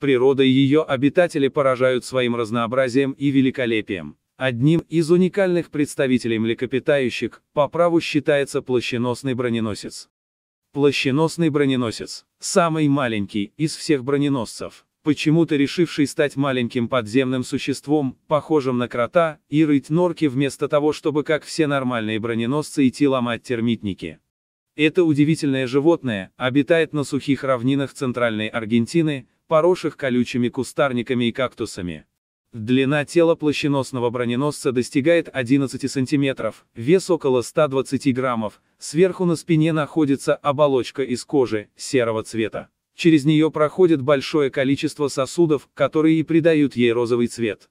Природа и ее обитатели поражают своим разнообразием и великолепием. Одним из уникальных представителей млекопитающих по праву считается плащеносный броненосец. Плащеносный броненосец – самый маленький из всех броненосцев, почему-то решивший стать маленьким подземным существом, похожим на крота, и рыть норки вместо того, чтобы как все нормальные броненосцы идти ломать термитники. Это удивительное животное обитает на сухих равнинах Центральной Аргентины, поросших колючими кустарниками и кактусами. Длина тела плащеносного броненосца достигает 11 сантиметров, вес около 120 граммов, сверху на спине находится оболочка из кожи, серого цвета. Через нее проходит большое количество сосудов, которые и придают ей розовый цвет.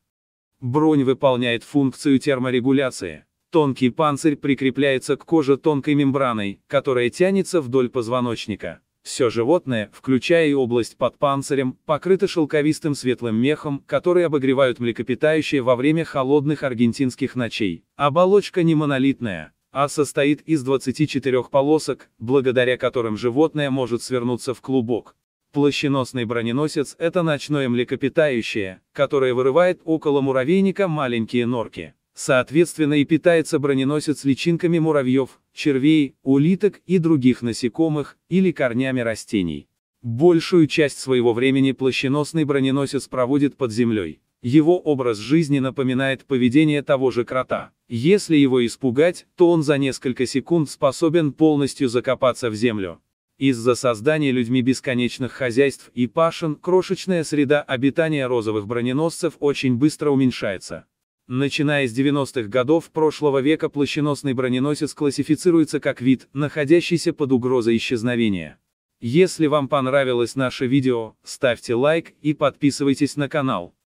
Бронь выполняет функцию терморегуляции. Тонкий панцирь прикрепляется к коже тонкой мембраной, которая тянется вдоль позвоночника. Все животное, включая и область под панцирем, покрыто шелковистым светлым мехом, который обогревают млекопитающие во время холодных аргентинских ночей. Оболочка не монолитная, а состоит из 24 полосок, благодаря которым животное может свернуться в клубок. Плащеносный броненосец – это ночное млекопитающее, которое вырывает около муравейника маленькие норки. Соответственно и питается броненосец личинками муравьев, червей, улиток и других насекомых, или корнями растений. Большую часть своего времени плащеносный броненосец проводит под землей. Его образ жизни напоминает поведение того же крота. Если его испугать, то он за несколько секунд способен полностью закопаться в землю. Из-за создания людьми бесконечных хозяйств и пашин, крошечная среда обитания розовых броненосцев очень быстро уменьшается. Начиная с 90-х годов прошлого века плащеносный броненосец классифицируется как вид, находящийся под угрозой исчезновения. Если вам понравилось наше видео, ставьте лайк и подписывайтесь на канал.